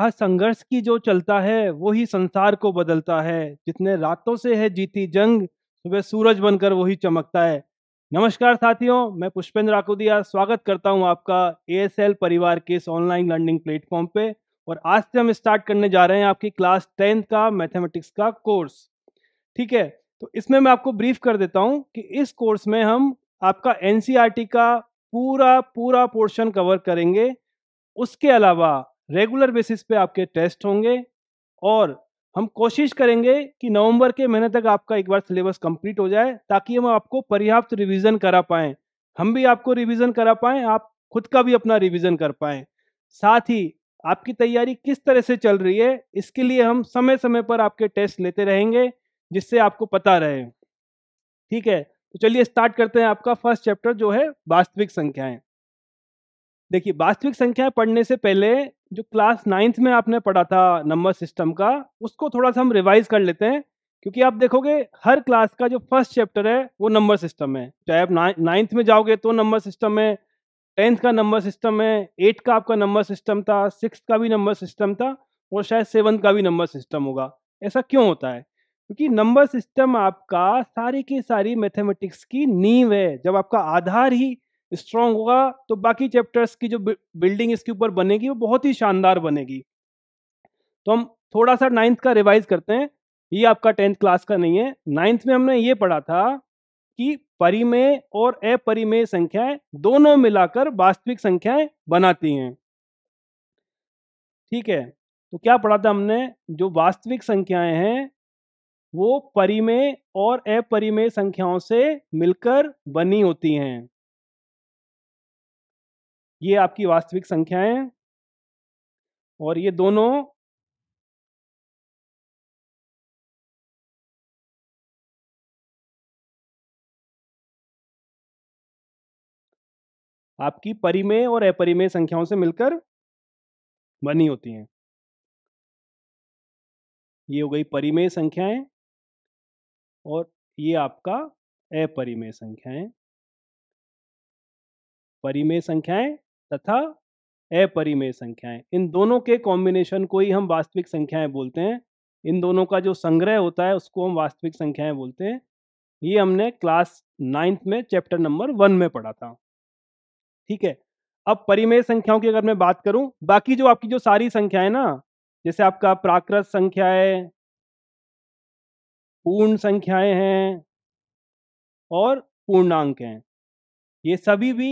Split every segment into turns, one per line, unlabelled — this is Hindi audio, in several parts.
कहा संघर्ष की जो चलता है वो ही संसार को बदलता है जितने रातों से है जीती जंग सुबह सूरज बनकर वही चमकता है नमस्कार साथियों मैं पुष्पेंद्र आकुदिया स्वागत करता हूं आपका एल परिवार के इस ऑनलाइन लर्निंग प्लेटफॉर्म पे और आज से हम स्टार्ट करने जा रहे हैं आपकी क्लास टेंथ का मैथमेटिक्स का कोर्स ठीक है तो इसमें मैं आपको ब्रीफ कर देता हूँ कि इस कोर्स में हम आपका एन e का पूरा पूरा पोर्शन कवर करेंगे उसके अलावा रेगुलर बेसिस पे आपके टेस्ट होंगे और हम कोशिश करेंगे कि नवंबर के महीने तक आपका एक बार सिलेबस कंप्लीट हो जाए ताकि हम आपको पर्याप्त रिवीजन करा पाएँ हम भी आपको रिवीजन करा पाएँ आप खुद का भी अपना रिवीजन कर पाएँ साथ ही आपकी तैयारी किस तरह से चल रही है इसके लिए हम समय समय पर आपके टेस्ट लेते रहेंगे जिससे आपको पता रहे ठीक है तो चलिए स्टार्ट करते हैं आपका फर्स्ट चैप्टर जो है वास्तविक संख्याएं देखिए वास्तविक संख्याएं पढ़ने से पहले जो क्लास नाइन्थ में आपने पढ़ा था नंबर सिस्टम का उसको थोड़ा सा हम रिवाइज कर लेते हैं क्योंकि आप देखोगे हर क्लास का जो फर्स्ट चैप्टर है वो नंबर सिस्टम है चाहे आप नाइन्थ में जाओगे तो नंबर सिस्टम है टेंथ का नंबर सिस्टम है एट का आपका नंबर सिस्टम था सिक्स का भी नंबर सिस्टम था और शायद सेवन्थ का भी नंबर सिस्टम होगा ऐसा क्यों होता है क्योंकि नंबर सिस्टम आपका सारी की सारी मैथमेटिक्स की नींव है जब आपका आधार ही स्ट्रांग होगा तो बाकी चैप्टर्स की जो बिल्डिंग इसके ऊपर बनेगी वो बहुत ही शानदार बनेगी तो हम थोड़ा सा नाइन्थ का रिवाइज करते हैं ये आपका टेंथ क्लास का नहीं है नाइन्थ में हमने ये पढ़ा था कि परिमेय और अपरिमेय संख्याएं दोनों मिलाकर वास्तविक संख्याएं बनाती हैं ठीक है तो क्या पढ़ा था हमने जो वास्तविक संख्याएं हैं वो परिमेय और अपरिमेय संख्याओं से मिलकर बनी होती हैं ये आपकी वास्तविक संख्याएं और ये
दोनों आपकी परिमेय और अपरिमेय संख्याओं से मिलकर बनी होती हैं ये हो गई परिमेय संख्याएं
और ये आपका अपरिमेय संख्याएं परिमेय संख्याएं तथा अपरिमेय संख्याएं इन दोनों के कॉम्बिनेशन को ही हम वास्तविक संख्याएं बोलते हैं इन दोनों का जो संग्रह होता है उसको हम वास्तविक संख्याएं बोलते हैं ये हमने क्लास नाइन्थ में चैप्टर नंबर वन में पढ़ा था ठीक है अब परिमेय संख्याओं की अगर मैं बात करूं बाकी जो आपकी जो सारी संख्याएं ना जैसे आपका प्राकृत संख्याएं पूर्ण संख्याएं हैं और पूर्णांक हैं ये सभी भी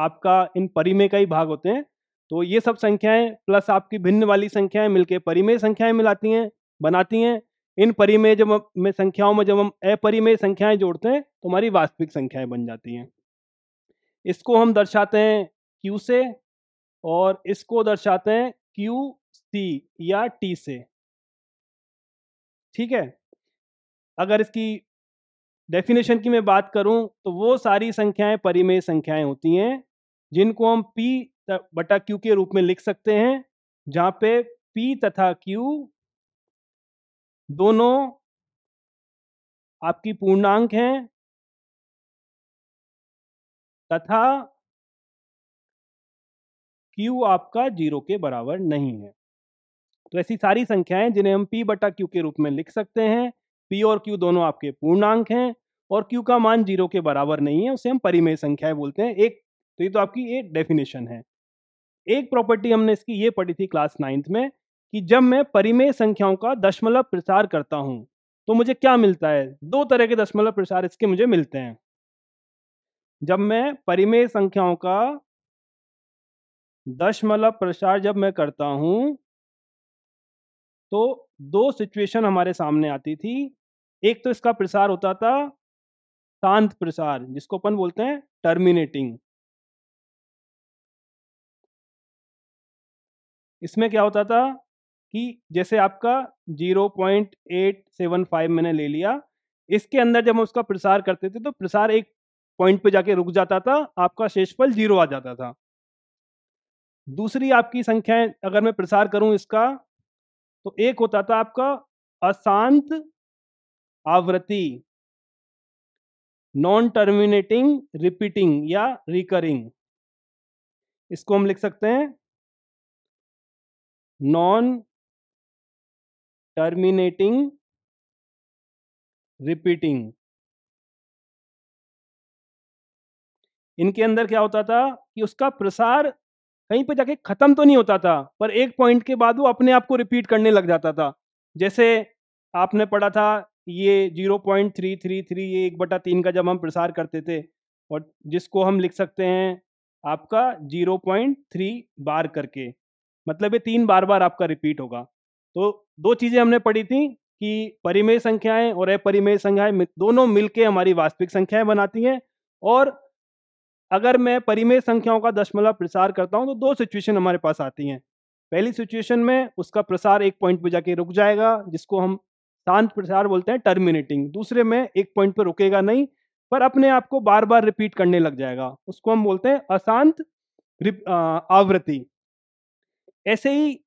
आपका इन परिमेय का ही भाग होते हैं तो ये सब संख्याएं प्लस आपकी भिन्न वाली संख्याएं मिलके परिमेय संख्याएं मिलाती हैं बनाती हैं इन परिमेय जब में संख्याओं में जब हम अपरिमेय संख्याएं जोड़ते हैं तो हमारी वास्तविक संख्याएं बन जाती हैं इसको हम दर्शाते हैं क्यू से और इसको दर्शाते हैं क्यू सी या टी से ठीक है अगर इसकी डेफिनेशन की मैं बात करूं तो वो सारी संख्याएं परिमेय संख्याएं होती हैं जिनको हम p बटा q के रूप में लिख सकते हैं जहां पे p तथा q दोनों
आपकी पूर्णांक हैं तथा
q आपका जीरो के बराबर नहीं है तो ऐसी सारी संख्याएं जिन्हें हम p बटा q के रूप में लिख सकते हैं पी और क्यू दोनों आपके पूर्णांक हैं और क्यू का मान जीरो के बराबर नहीं है उसे हम परिमेय संख्याएं बोलते हैं एक तो ये तो आपकी ये डेफिनेशन है एक प्रॉपर्टी हमने इसकी ये पढ़ी थी क्लास नाइन्थ में कि जब मैं परिमेय संख्याओं का दशमलव प्रसार करता हूँ तो मुझे क्या मिलता है दो तरह के दशमलव प्रसार इसके मुझे मिलते हैं जब मैं परिमेय संख्याओं का दशमलव प्रसार जब मैं करता हूं तो दो सिचुएशन हमारे सामने आती थी एक तो इसका प्रसार होता था शांत प्रसार जिसको अपन बोलते हैं टर्मिनेटिंग
इसमें क्या होता था
कि जैसे आपका 0.875 मैंने ले लिया इसके अंदर जब हम उसका प्रसार करते थे तो प्रसार एक पॉइंट पे जाके रुक जाता था आपका शेषफल जीरो आ जाता था दूसरी आपकी संख्याएं अगर मैं प्रसार करूं इसका तो एक होता था आपका अशांत आवृत्ति नॉन टर्मिनेटिंग रिपीटिंग या रिकरिंग
इसको हम लिख सकते हैं नॉन टर्मिनेटिंग
रिपीटिंग इनके अंदर क्या होता था कि उसका प्रसार कहीं पे जाके ख़त्म तो नहीं होता था पर एक पॉइंट के बाद वो अपने आप को रिपीट करने लग जाता था जैसे आपने पढ़ा था ये zero point three three three ये एक बटा तीन का जब हम प्रसार करते थे और जिसको हम लिख सकते हैं आपका जीरो पॉइंट थ्री बार करके मतलब ये तीन बार बार आपका रिपीट होगा तो दो चीज़ें हमने पढ़ी थी कि परिमेय संख्याएं और अपरिमेय संख्याएं दोनों मिलके हमारी वास्तविक संख्याएं बनाती हैं और अगर मैं परिमेय संख्याओं का दशमलव प्रसार करता हूँ तो दो सिचुएशन हमारे पास आती हैं पहली सिचुएशन में उसका प्रसार एक पॉइंट पर जाके रुक जाएगा जिसको हम शांत प्रसार बोलते हैं टर्मिनेटिंग दूसरे में एक पॉइंट पर रुकेगा नहीं पर अपने आप को बार बार रिपीट करने लग जाएगा उसको हम बोलते हैं अशांत आवृत्ति ऐसे ही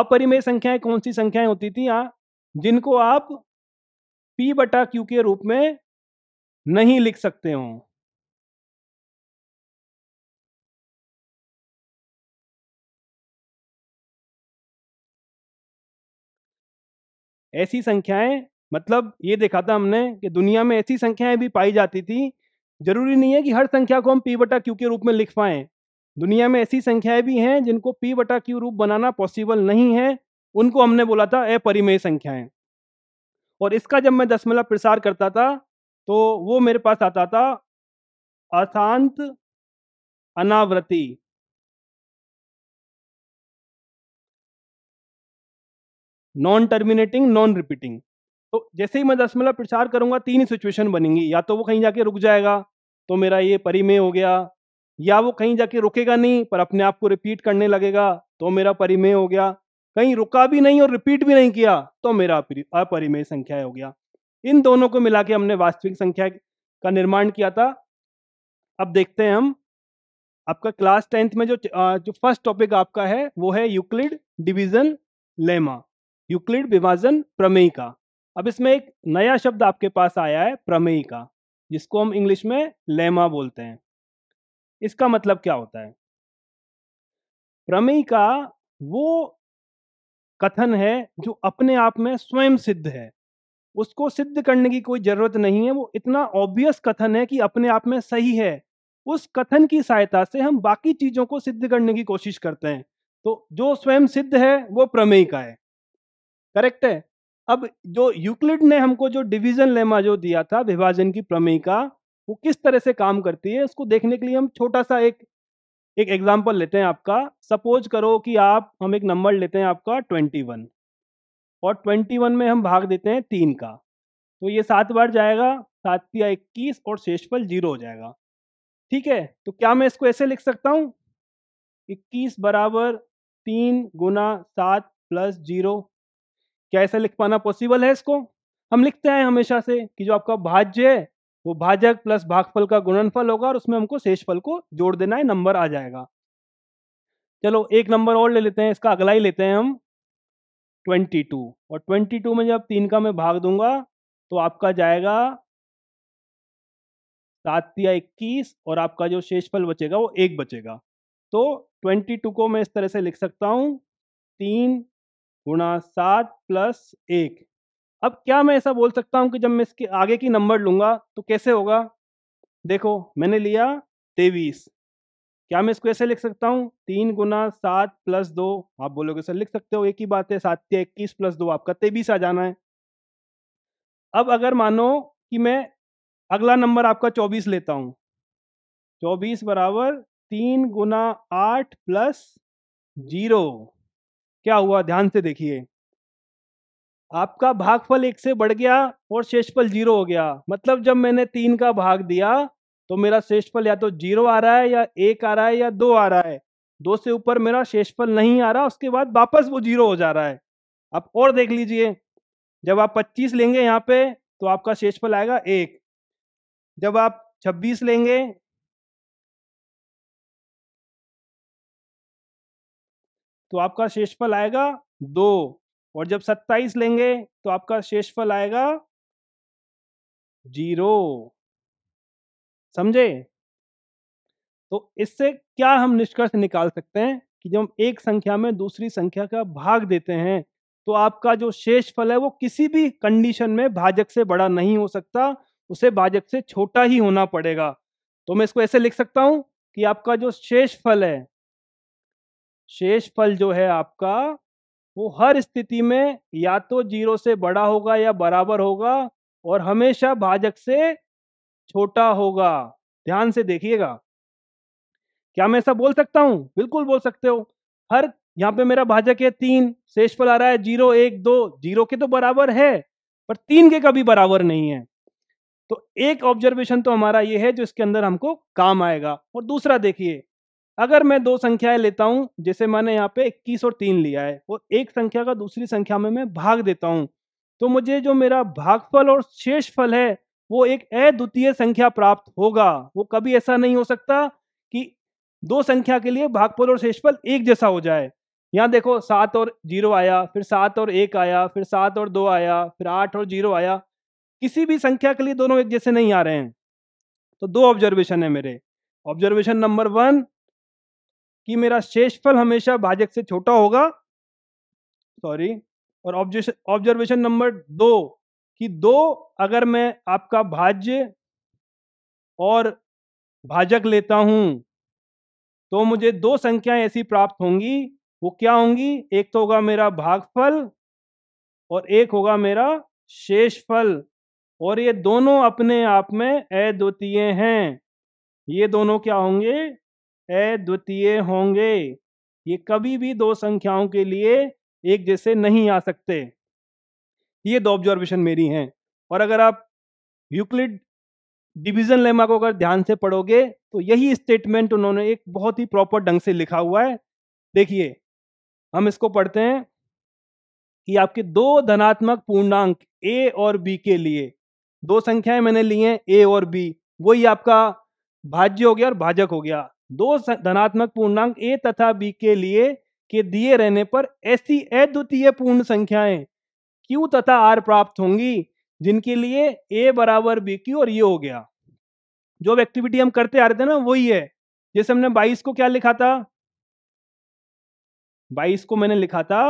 अपरिमेय संख्याएं कौन सी संख्याएं होती थी यहाँ जिनको आप पी बटा क्यू के रूप में नहीं लिख सकते हो ऐसी संख्याएं मतलब ये देखा था हमने कि दुनिया में ऐसी संख्याएं भी पाई जाती थी जरूरी नहीं है कि हर संख्या को हम पी बटा क्यू के रूप में लिख पाएं दुनिया में ऐसी संख्याएं भी हैं जिनको पी बटा क्यू रूप बनाना पॉसिबल नहीं है उनको हमने बोला था अपरिमेय संख्याएं और इसका जब मैं दशमलव प्रसार करता था तो वो मेरे पास आता था अशांत
अनावृति
नॉन टर्मिनेटिंग नॉन रिपीटिंग तो जैसे ही मैं दशमलव प्रचार करूंगा तीन ही सिचुएशन बनेंगी या तो वो कहीं जाके रुक जाएगा तो मेरा ये परिमेय हो गया या वो कहीं जाके रुकेगा नहीं पर अपने आप को रिपीट करने लगेगा तो मेरा परिमेय हो गया कहीं रुका भी नहीं और रिपीट भी नहीं किया तो मेरा अपरिमेय संख्या हो गया इन दोनों को मिला के हमने वास्तविक संख्या का निर्माण किया था अब देखते हैं हम आपका क्लास टेंथ में जो जो फर्स्ट टॉपिक आपका है वो है यूक्लिड डिवीजन लेमा यूक्लिड विभाजन प्रमेय का अब इसमें एक नया शब्द आपके पास आया है प्रमेय का जिसको हम इंग्लिश में लेमा बोलते हैं इसका मतलब क्या होता है प्रमेय का वो कथन है जो अपने आप में स्वयं सिद्ध है उसको सिद्ध करने की कोई जरूरत नहीं है वो इतना ऑब्वियस कथन है कि अपने आप में सही है उस कथन की सहायता से हम बाकी चीजों को सिद्ध करने की कोशिश करते हैं तो जो स्वयं सिद्ध है वो प्रमेय का है करेक्ट है अब जो यूक्लिड ने हमको जो डिवीजन लेमा जो दिया था विभाजन की प्रमेय का वो किस तरह से काम करती है उसको देखने के लिए हम छोटा सा एक एक एग्जाम्पल लेते हैं आपका सपोज करो कि आप हम एक नंबर लेते हैं आपका ट्वेंटी वन और ट्वेंटी वन में हम भाग देते हैं तीन का तो ये सात बार जाएगा सात या इक्कीस और शेषफल जीरो हो जाएगा ठीक है तो क्या मैं इसको ऐसे लिख सकता हूँ इक्कीस बराबर तीन गुना सात प्लस जीरो क्या ऐसा लिख पाना पॉसिबल है इसको हम लिखते हैं हमेशा से कि जो आपका भाज्य है वो भाजक प्लस भागफल का गुणनफल होगा और उसमें हमको शेषफल को जोड़ देना है नंबर आ जाएगा चलो एक नंबर और ले लेते हैं इसका अगला ही लेते हैं हम 22 और 22 में जब तीन का मैं भाग दूंगा तो आपका जाएगा सात या इक्कीस और आपका जो शेषफल बचेगा वो एक बचेगा तो 22 को मैं इस तरह से लिख सकता हूँ तीन गुणा सात प्लस एक अब क्या मैं ऐसा बोल सकता हूँ कि जब मैं इसके आगे की नंबर लूँगा तो कैसे होगा देखो मैंने लिया तेईस क्या मैं इसको ऐसे लिख सकता हूँ तीन गुना सात प्लस दो आप बोलोगे सर लिख सकते हो एक ही बात है सात या इक्कीस प्लस दो आपका तेईस आ जाना है अब अगर मानो कि मैं अगला नंबर आपका चौबीस लेता हूँ चौबीस बराबर तीन गुना आठ प्लस जीरो क्या हुआ ध्यान से देखिए आपका भागफल एक से बढ़ गया और शेषफल जीरो हो गया मतलब जब मैंने तीन का भाग दिया तो मेरा शेषफल या तो जीरो आ रहा है या एक आ रहा है या दो आ रहा है दो से ऊपर मेरा शेषफल नहीं आ रहा उसके बाद वापस वो जीरो हो जा रहा है आप और देख लीजिए जब आप 25 लेंगे यहाँ पे तो आपका शेषफल आएगा एक जब आप 26 लेंगे
तो आपका शेषफल आएगा
दो और जब सत्ताईस लेंगे तो आपका शेषफल आएगा जीरो समझे तो इससे क्या हम निष्कर्ष निकाल सकते हैं कि जब हम एक संख्या में दूसरी संख्या का भाग देते हैं तो आपका जो शेष फल है वो किसी भी कंडीशन में भाजक से बड़ा नहीं हो सकता उसे भाजक से छोटा ही होना पड़ेगा तो मैं इसको ऐसे लिख सकता हूं कि आपका जो शेष फल है शेष फल जो है आपका वो हर स्थिति में या तो जीरो से बड़ा होगा या बराबर होगा और हमेशा भाजक से छोटा होगा ध्यान से देखिएगा क्या मैं ऐसा बोल सकता हूं बिल्कुल बोल सकते हो हर यहाँ पे मेरा भाजक है तीन शेष फल आ रहा है जीरो एक दो जीरो के तो बराबर है पर तीन के कभी बराबर नहीं है तो एक ऑब्जर्वेशन तो हमारा ये है जो इसके अंदर हमको काम आएगा और दूसरा देखिए अगर मैं दो संख्याएं लेता हूं जैसे मैंने यहाँ पे 21 और 3 लिया है और एक संख्या का दूसरी संख्या में मैं भाग देता हूं तो मुझे जो मेरा भागफल और शेष फल है वो एक अद्वितीय संख्या प्राप्त होगा वो कभी ऐसा नहीं हो सकता कि दो संख्या के लिए भागफल और शेषफल एक जैसा हो जाए यहाँ देखो सात और जीरो आया फिर सात और एक आया फिर सात और दो आया फिर आठ और जीरो आया किसी भी संख्या के लिए दोनों एक जैसे नहीं आ रहे हैं तो दो ऑब्जर्वेशन है मेरे ऑब्जर्वेशन नंबर वन कि मेरा शेषफल हमेशा भाजक से छोटा होगा सॉरी और ऑब्जर्वेशन नंबर दो कि दो अगर मैं आपका भाज्य और भाजक लेता हूं तो मुझे दो संख्याएं ऐसी प्राप्त होंगी वो क्या होंगी एक तो होगा मेरा भागफल और एक होगा मेरा शेषफल और ये दोनों अपने आप में अद्वितीय हैं ये दोनों क्या होंगे अद्वितीय होंगे ये कभी भी दो संख्याओं के लिए एक जैसे नहीं आ सकते ये दो ऑब्जर्वेशन मेरी हैं और अगर आप यूक्लिड डिवीजन लेमा को अगर ध्यान से पढ़ोगे तो यही स्टेटमेंट उन्होंने एक बहुत ही प्रॉपर ढंग से लिखा हुआ है देखिए हम इसको पढ़ते हैं कि आपके दो धनात्मक पूर्णांक ए और बी के लिए दो संख्याएं मैंने ली हैं ए और बी वही आपका भाज्य हो गया और भाजक हो गया दो धनात्मक पूर्णांक ए तथा बी के लिए के दिए रहने पर ऐसी अद्वितीय पूर्ण संख्याएं क्यू तथा आर प्राप्त होंगी जिनके लिए ए बराबर बी क्यू और ये हो गया जो एक्टिविटी हम करते आ रहे थे ना वही है जैसे हमने बाईस को क्या लिखा था बाईस को मैंने लिखा था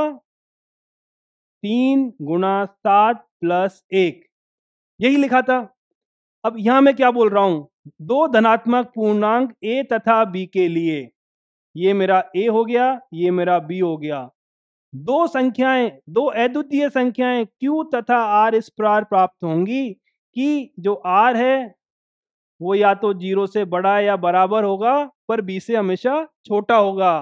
तीन गुणा सात प्लस एक यही लिखा था अब यहां मैं क्या बोल रहा हूं दो धनात्मक पूर्णांक ए तथा बी के लिए ये मेरा ए हो गया ये मेरा बी हो गया दो संख्याएं दो अद्वितीय संख्याएं क्यू तथा आर इस प्रकार प्राप्त होंगी कि जो आर है वो या तो जीरो से बड़ा या बराबर होगा पर बी से हमेशा छोटा होगा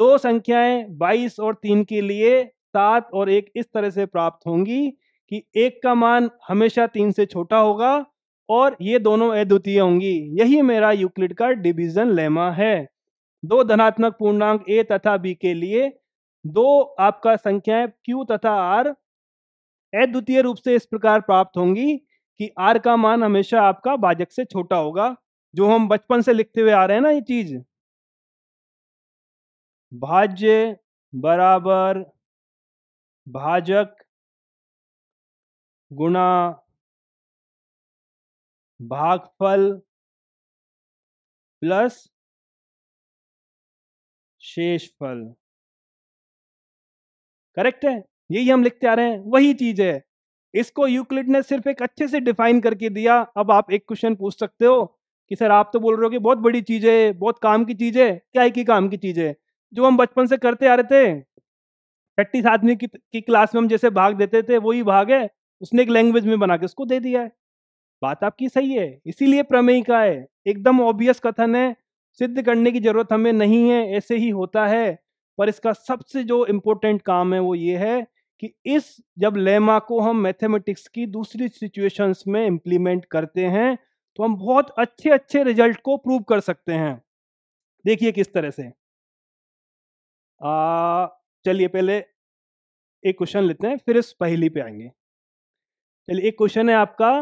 दो संख्याएं बाईस और तीन के लिए सात और एक इस तरह से प्राप्त होंगी कि एक का मान हमेशा तीन से छोटा होगा और ये दोनों अद्वितीय होंगी यही मेरा यूक्लिड का डिवीजन लेमा है दो धनात्मक पूर्णांक ए तथा बी के लिए दो आपका संख्याएं क्यू तथा आर अद्वितीय रूप से इस प्रकार प्राप्त होंगी कि आर का मान हमेशा आपका भाजक से छोटा होगा जो हम बचपन से लिखते हुए आ रहे हैं ना ये चीज भाज्य बराबर
भाजक गुणा भागफल प्लस शेषफल
करेक्ट है यही हम लिखते आ रहे हैं वही चीज है इसको यूक्लिड ने सिर्फ एक अच्छे से डिफाइन करके दिया अब आप एक क्वेश्चन पूछ सकते हो कि सर आप तो बोल रहे हो कि बहुत बड़ी चीज है बहुत काम की चीज है क्या एक ही काम की चीज है जो हम बचपन से करते आ रहे थे छत्तीस आदमी की, की क्लास में हम जैसे भाग देते थे वही भाग है उसने एक लैंग्वेज में बना के उसको दे दिया है बात आपकी सही है इसीलिए प्रमेय का है एकदम ऑब्वियस कथन है सिद्ध करने की जरूरत हमें नहीं है ऐसे ही होता है पर इसका सबसे जो इम्पोर्टेंट काम है वो ये है कि इस जब लेमा को हम मैथमेटिक्स की दूसरी सिचुएशंस में इम्प्लीमेंट करते हैं तो हम बहुत अच्छे अच्छे रिजल्ट को प्रूव कर सकते हैं देखिए किस तरह से चलिए पहले एक क्वेश्चन लेते हैं फिर इस पहली पे आएंगे चलिए एक क्वेश्चन है आपका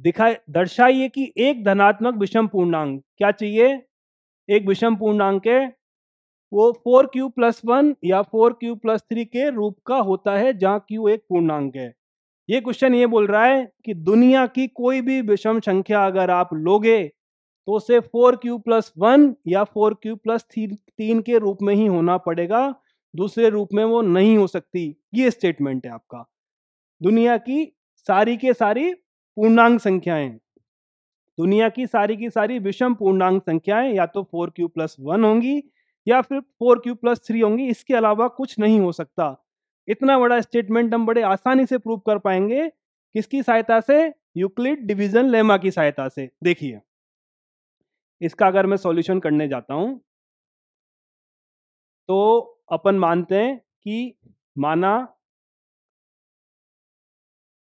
दिखाई दर्शाइए कि एक धनात्मक विषम पूर्णांक क्या चाहिए एक विषम पूर्णांक है वो फोर क्यू प्लस वन या फोर क्यू प्लस थ्री के रूप का होता है जहां क्यू एक पूर्णांक है ये क्वेश्चन ये बोल रहा है कि दुनिया की कोई भी विषम संख्या अगर आप लोगे तो उसे फोर क्यू प्लस वन या फोर क्यू प्लस तीन के रूप में ही होना पड़ेगा दूसरे रूप में वो नहीं हो सकती ये स्टेटमेंट है आपका दुनिया की सारी के सारी पूर्णांक संख्याएं दुनिया की सारी की सारी विषम पूर्णांक संख्याएं या तो फोर क्यू प्लस वन होंगी या फिर फोर क्यू प्लस थ्री होंगी इसके अलावा कुछ नहीं हो सकता इतना बड़ा स्टेटमेंट हम बड़े आसानी से प्रूव कर पाएंगे किसकी सहायता से यूक्लिड डिवीजन लेमा की सहायता से देखिए इसका अगर मैं सॉल्यूशन करने जाता हूं तो अपन मानते हैं कि माना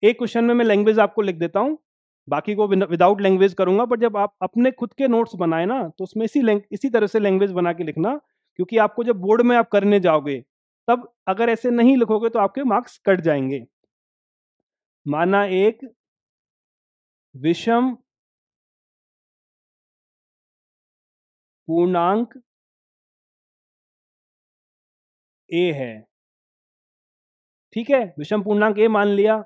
एक क्वेश्चन में मैं लैंग्वेज आपको लिख देता हूँ बाकी को विदाउट लैंग्वेज करूंगा बट जब आप अपने खुद के नोट्स बनाए ना तो उसमें इसी इसी तरह से लैंग्वेज बना के लिखना क्योंकि आपको जब बोर्ड में आप करने जाओगे तब अगर ऐसे नहीं लिखोगे तो आपके मार्क्स कट जाएंगे माना एक
विषम पूर्णांक ए है ठीक है विषम पूर्णांक ए मान लिया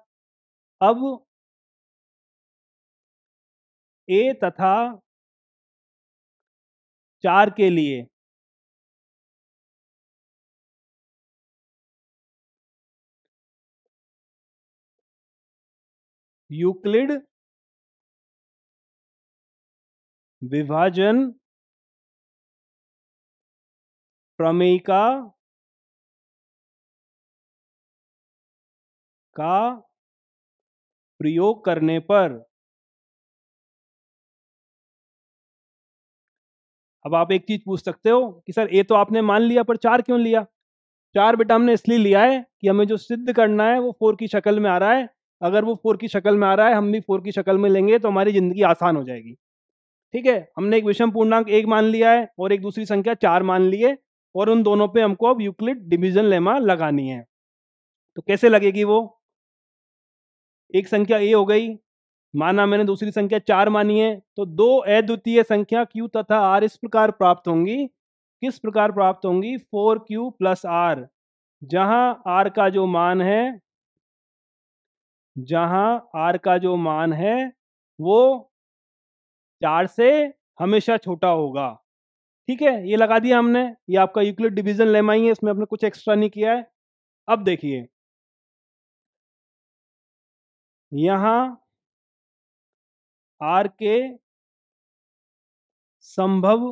अब ए तथा चार के लिए यूक्लिड विभाजन प्रमेय का प्रयोग करने पर
अब आप एक चीज पूछ सकते हो कि सर ये तो आपने मान लिया पर चार क्यों लिया चार बेटा हमने इसलिए लिया है कि हमें जो सिद्ध करना है वो फोर की शक्ल में आ रहा है अगर वो फोर की शक्ल में आ रहा है हम भी फोर की शक्ल में लेंगे तो हमारी जिंदगी आसान हो जाएगी ठीक है हमने एक विषम पूर्णांक एक मान लिया है और एक दूसरी संख्या चार मान लिए और उन दोनों पे हमको अब यूक्लिड डिवीजन लेमा लगानी है तो कैसे लगेगी वो एक संख्या ए हो गई माना मैंने दूसरी संख्या चार मानी है तो दो अद्वितीय संख्या क्यू तथा आर इस प्रकार प्राप्त होंगी किस प्रकार प्राप्त होंगी फोर क्यू प्लस आर जहां आर का जो मान है जहां आर का जो मान है वो चार से हमेशा छोटा होगा ठीक है ये लगा दिया हमने ये आपका यूक्लिड डिवीजन लेमा ही है इसमें हमने कुछ एक्स्ट्रा नहीं किया है अब देखिए
यहां आर के संभव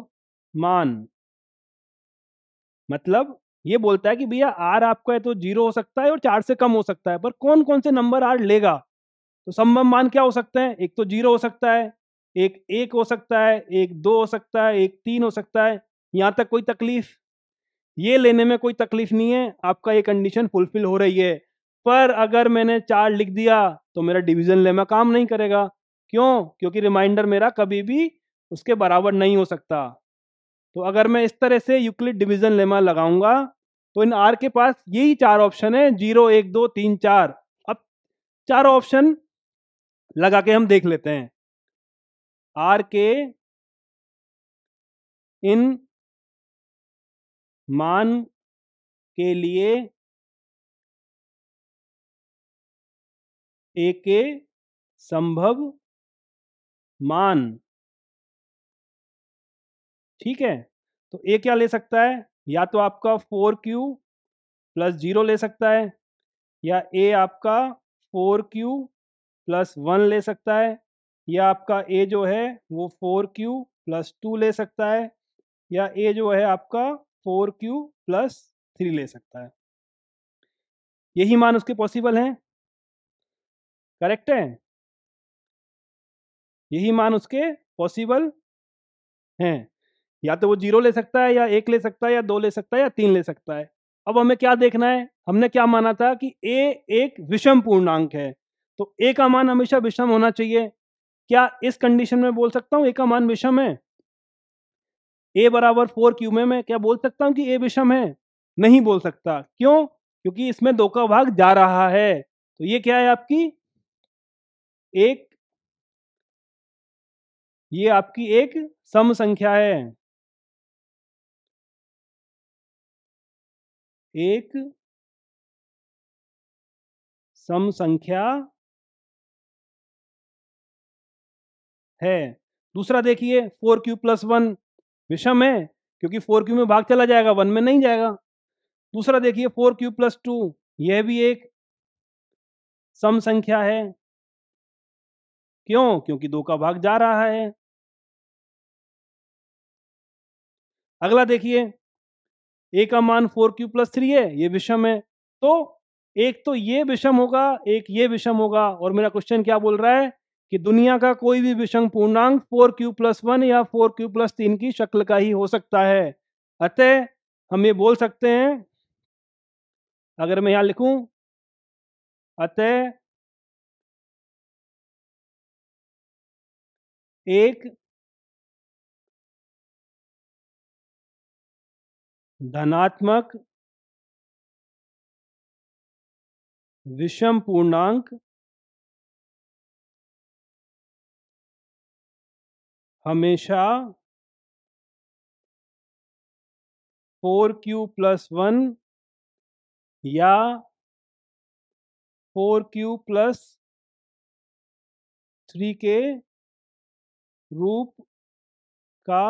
मान मतलब ये बोलता है कि भैया आर आपका है तो जीरो हो सकता है और चार से कम हो सकता है पर कौन कौन से नंबर आर लेगा तो संभव मान क्या हो सकते हैं एक तो जीरो हो सकता है एक एक हो सकता है एक दो हो सकता है एक तीन हो सकता है यहां तक कोई तकलीफ ये लेने में कोई तकलीफ नहीं है आपका ये कंडीशन फुलफिल हो रही है पर अगर मैंने चार लिख दिया तो मेरा डिवीजन लेमा काम नहीं करेगा क्यों क्योंकि रिमाइंडर मेरा कभी भी उसके बराबर नहीं हो सकता तो अगर मैं इस तरह से यूक्लिड डिवीजन लेमा लगाऊंगा तो इन आर के पास यही चार ऑप्शन है जीरो एक दो तीन चार अब चार ऑप्शन लगा के हम देख लेते हैं आर के
इन मान के लिए एके संभव मान
ठीक है तो ए क्या ले सकता है या तो आपका फोर क्यू प्लस जीरो ले सकता है या ए आपका फोर क्यू प्लस वन ले सकता है या आपका ए जो है वो फोर क्यू प्लस टू ले सकता है या ए जो है आपका फोर क्यू प्लस थ्री ले सकता है यही मान उसके पॉसिबल हैं करेक्ट है यही मान उसके पॉसिबल हैं या तो वो जीरो ले सकता है या एक ले सकता है या दो ले सकता है या तीन ले सकता है अब हमें क्या देखना है हमने क्या माना था कि ए एक विषम पूर्णांक है तो ए का मान हमेशा विषम होना चाहिए क्या इस कंडीशन में बोल सकता हूँ ए का मान विषम है ए बराबर फोर क्यू में मैं क्या बोल सकता हूँ कि ए विषम है नहीं बोल सकता क्यों क्योंकि इसमें दो का भाग जा रहा है तो ये क्या है आपकी एक ये आपकी एक सम संख्या है
एक सम संख्या
है दूसरा देखिए फोर क्यू प्लस वन विषम है क्योंकि फोर क्यू में भाग चला जाएगा वन में नहीं जाएगा दूसरा देखिए फोर क्यू प्लस टू यह भी एक सम संख्या है
क्यों क्योंकि दो का भाग जा रहा है
अगला देखिए ए का मान फोर क्यू प्लस थ्री है ये विषम है तो एक तो ये विषम होगा एक ये विषम होगा और मेरा क्वेश्चन क्या बोल रहा है कि दुनिया का कोई भी विषम पूर्णांक फोर क्यू प्लस वन या फोर क्यू प्लस तीन की शक्ल का ही हो सकता है अतः हम ये बोल सकते हैं
अगर मैं यहां लिखूं अतः एक धनात्मक विषम पूर्णांक हमेशा फोर क्यू प्लस वन या फोर क्यू प्लस थ्री के रूप का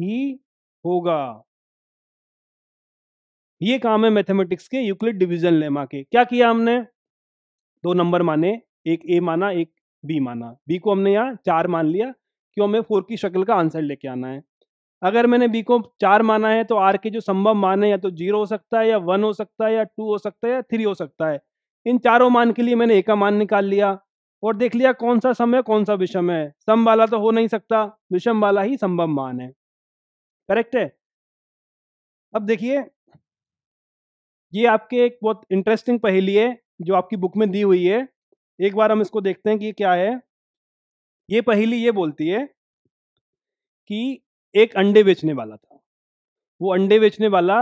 ही होगा ये काम है मैथमेटिक्स के यूक्लिड डिवीजन लेमा के क्या किया हमने दो नंबर माने एक ए माना एक बी माना बी को हमने यहाँ चार मान लिया क्यों हमें फोर की शक्ल का आंसर लेके आना है अगर मैंने बी को चार माना है तो आर के जो संभव मान है या तो जीरो हो सकता है या वन हो सकता है या टू हो सकता है या थ्री हो सकता है इन चारों मान के लिए मैंने एक का मान निकाल लिया और देख लिया कौन सा सम है कौन सा विषम है सम वाला तो हो नहीं सकता विषम वाला ही संभव मान है करेक्ट है अब देखिए ये आपके एक बहुत इंटरेस्टिंग पहेली है जो आपकी बुक में दी हुई है एक बार हम इसको देखते हैं कि क्या है ये पहेली ये बोलती है कि एक अंडे बेचने वाला था वो अंडे बेचने वाला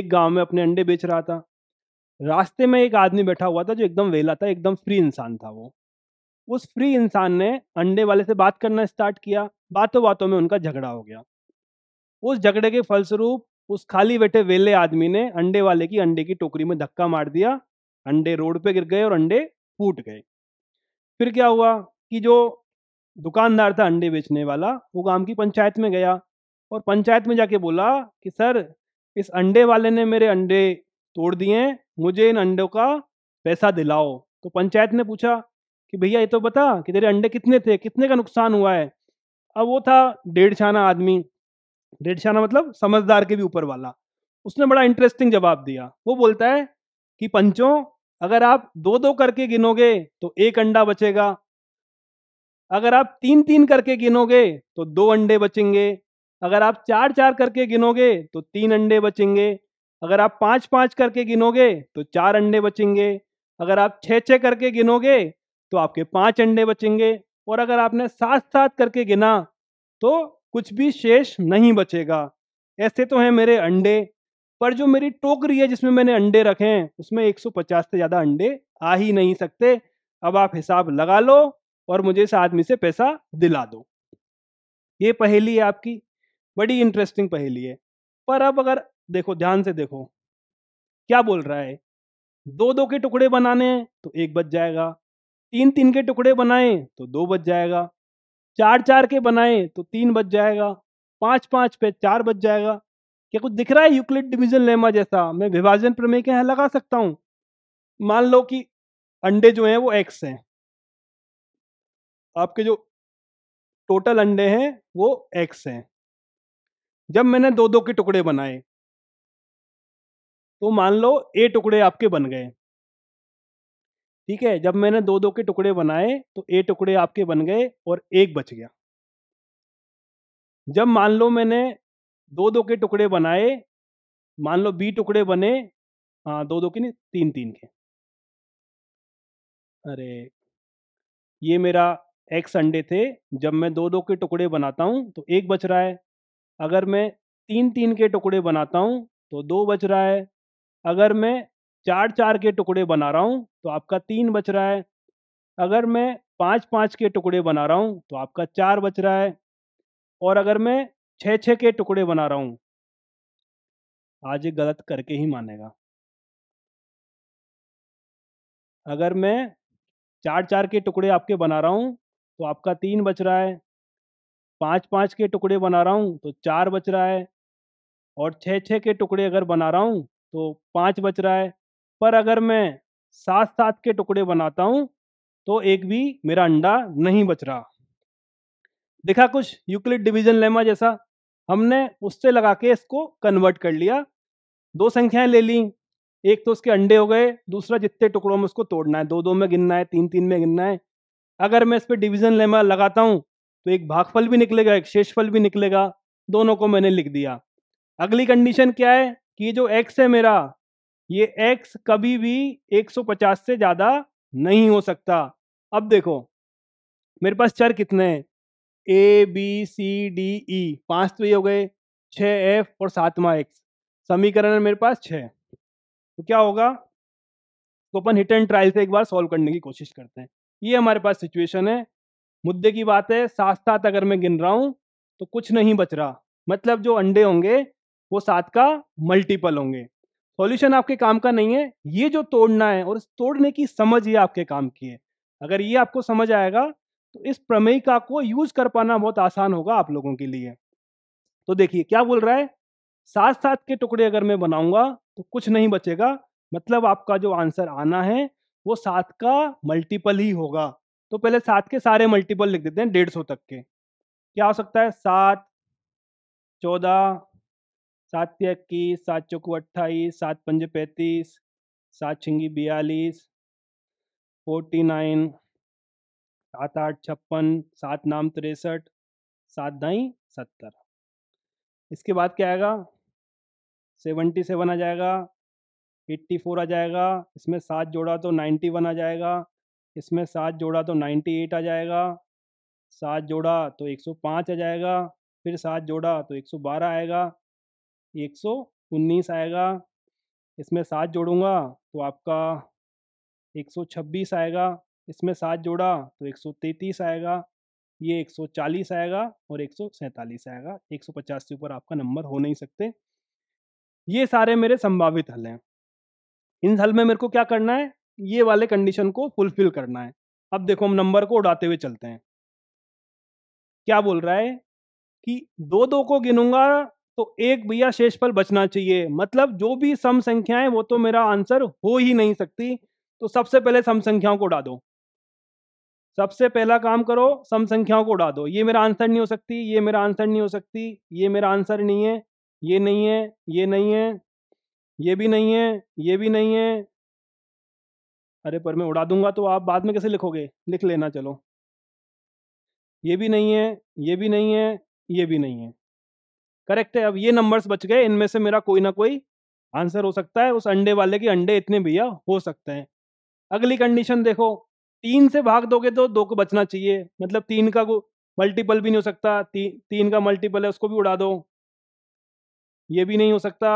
एक गांव में अपने अंडे बेच रहा था रास्ते में एक आदमी बैठा हुआ था जो एकदम वेला था एकदम फ्री इंसान था वो उस फ्री इंसान ने अंडे वाले से बात करना स्टार्ट किया बातों बातों में उनका झगड़ा हो गया उस झगड़े के फलस्वरूप उस खाली बैठे वेले आदमी ने अंडे वाले की अंडे की टोकरी में धक्का मार दिया अंडे रोड पे गिर गए और अंडे फूट गए फिर क्या हुआ कि जो दुकानदार था अंडे बेचने वाला वो गांव की पंचायत में गया और पंचायत में जाके बोला कि सर इस अंडे वाले ने मेरे अंडे तोड़ दिए मुझे इन अंडों का पैसा दिलाओ तो पंचायत ने पूछा कि भैया ये तो बता कि तेरे अंडे कितने थे कितने का नुकसान हुआ है अब वो था डेढ़ छाना आदमी डेढ़ छाना मतलब समझदार के भी ऊपर वाला उसने बड़ा इंटरेस्टिंग जवाब दिया वो बोलता है कि पंचों अगर आप दो दो करके गिनोगे तो एक अंडा बचेगा अगर आप तीन तीन करके गिनोगे तो दो अंडे बचेंगे अगर आप चार चार करके गिनोगे तो तीन अंडे बचेंगे अगर आप पाँच पाँच करके गिनोगे तो चार अंडे बचेंगे अगर आप छः छः करके गिनोगे तो आपके पांच अंडे बचेंगे और अगर आपने साथ साथ करके गिना तो कुछ भी शेष नहीं बचेगा ऐसे तो हैं मेरे अंडे पर जो मेरी टोकरी है जिसमें मैंने अंडे रखे हैं उसमें 150 से ज़्यादा अंडे आ ही नहीं सकते अब आप हिसाब लगा लो और मुझे इस आदमी से पैसा दिला दो ये पहेली है आपकी बड़ी इंटरेस्टिंग पहेली है पर अब अगर देखो ध्यान से देखो क्या बोल रहा है दो दो के टुकड़े बनाने हैं तो एक बच जाएगा तीन तीन के टुकड़े बनाए तो दो बच जाएगा चार चार के बनाए तो तीन बच जाएगा पाँच पाँच पे चार बच जाएगा क्या कुछ दिख रहा है यूक्लिड डिवीजन लेमा जैसा मैं विभाजन प्रमेय के यहाँ लगा सकता हूँ मान लो कि अंडे जो हैं वो एक्स हैं
आपके जो टोटल अंडे हैं वो एक्स हैं
जब मैंने दो दो के टुकड़े बनाए तो मान लो ए टुकड़े आपके बन गए ठीक है जब मैंने दो दो के टुकड़े बनाए तो ए टुकड़े आपके बन गए और एक बच गया जब मान लो मैंने दो दो के टुकड़े बनाए मान लो बी टुकड़े बने हाँ दो दो के नहीं तीन तीन के अरे ये मेरा एक्स अंडे थे जब मैं दो दो के टुकड़े बनाता हूँ तो एक बच रहा है अगर मैं तीन तीन के टुकड़े बनाता हूँ तो दो बच रहा है अगर मैं चार चार के टुकड़े बना रहा हूँ तो आपका तीन बच रहा है अगर मैं पाँच पाँच के टुकड़े बना रहा हूँ तो आपका चार बच रहा है और अगर मैं छः छः के टुकड़े बना रहा हूँ आज ये गलत करके ही मानेगा अगर मैं चार चार के टुकड़े आपके बना रहा हूँ तो आपका तीन बच रहा है पाँच पाँच के टुकड़े बना रहा हूँ तो चार बच रहा है और छः छः के टुकड़े अगर बना रहा हूँ तो पाँच बच रहा है पर अगर मैं साथ साथ के टुकड़े बनाता हूँ तो एक भी मेरा अंडा नहीं बच रहा देखा कुछ यूक्लिड डिवीजन लेमा जैसा हमने उससे लगा के इसको कन्वर्ट कर लिया दो संख्याएं ले ली एक तो उसके अंडे हो गए दूसरा जितने टुकड़ों में उसको तोड़ना है दो दो में गिनना है तीन तीन में गिनना है अगर मैं इस पर डिवीजन लेमा लगाता हूँ तो एक भागफल भी निकलेगा एक शेषफल भी निकलेगा दोनों को मैंने लिख दिया अगली कंडीशन क्या है कि ये जो एक्स है मेरा ये एक्स कभी भी 150 से ज़्यादा नहीं हो सकता अब देखो मेरे पास चर कितने हैं A B C D E पांच तो ये हो गए छः एफ और सातवा एक्स समीकरण है मेरे पास छः तो क्या होगा तो अपन हिट एंड ट्रायल से एक बार सॉल्व करने की कोशिश करते हैं ये हमारे पास सिचुएशन है मुद्दे की बात है सात सात अगर मैं गिन रहा हूँ तो कुछ नहीं बच रहा मतलब जो अंडे होंगे वो सात का मल्टीपल होंगे सॉल्यूशन आपके काम का नहीं है ये जो तोड़ना है और इस तोड़ने की समझ ये आपके काम की है अगर ये आपको समझ आएगा तो इस प्रमेयिका को यूज कर पाना बहुत आसान होगा आप लोगों के लिए तो देखिए क्या बोल रहा है साथ साथ के टुकड़े अगर मैं बनाऊंगा तो कुछ नहीं बचेगा मतलब आपका जो आंसर आना है वो सात का मल्टीपल ही होगा तो पहले सात के सारे मल्टीपल लिख देते हैं डेढ़ सौ तक के क्या हो सकता है सात चौदह सात इक्कीस सात चौकू अट्ठाईस सात पंजे पैंतीस सात छिंगी बयालीस फोर्टी नाइन सात आठ छप्पन सात नाम तिरसठ सात दाई सत्तर इसके बाद क्या आएगा सेवेंटी सेवन आ जाएगा एट्टी फोर आ जाएगा इसमें सात जोड़ा तो नाइन्टी वन आ जाएगा इसमें सात जोड़ा तो नाइन्टी एट आ जाएगा सात जोड़ा तो एक सौ पाँच आ जाएगा फिर सात जोड़ा तो एक सौ बारह आएगा एक सौ उन्नीस आएगा इसमें सात जोड़ूंगा तो आपका एक सौ छब्बीस आएगा इसमें सात जोड़ा तो एक सौ तैंतीस आएगा ये एक सौ चालीस आएगा और एक सौ सैंतालीस आएगा एक सौ पचास से ऊपर आपका नंबर हो नहीं सकते ये सारे मेरे संभावित हल हैं इन हल में मेरे को क्या करना है ये वाले कंडीशन को फुलफिल करना है अब देखो हम नंबर को उड़ाते हुए चलते हैं क्या बोल रहा है कि दो दो को गिनूंगा तो एक भैया शेषफल बचना चाहिए मतलब जो भी सम संख्या है वो तो मेरा आंसर हो ही नहीं सकती तो सबसे पहले सम संख्याओं को उड़ा दो सबसे पहला काम करो सम संख्याओं को उड़ा दो ये मेरा आंसर नहीं हो सकती ये मेरा आंसर नहीं हो सकती ये मेरा आंसर नहीं है ये नहीं है ये नहीं है ये भी नहीं है ये भी नहीं है अरे पर मैं उड़ा दूंगा तो आप बाद में कैसे लिखोगे लिख लेना चलो ये भी नहीं है ये भी नहीं है ये भी नहीं है करेक्ट है अब ये नंबर्स बच गए इनमें से मेरा कोई ना कोई आंसर हो सकता है उस अंडे वाले के अंडे इतने भैया हो सकते हैं अगली कंडीशन देखो तीन से भाग दोगे तो दो को बचना चाहिए मतलब तीन का मल्टीपल भी नहीं हो सकता ती, तीन का मल्टीपल है उसको भी उड़ा दो ये भी नहीं हो सकता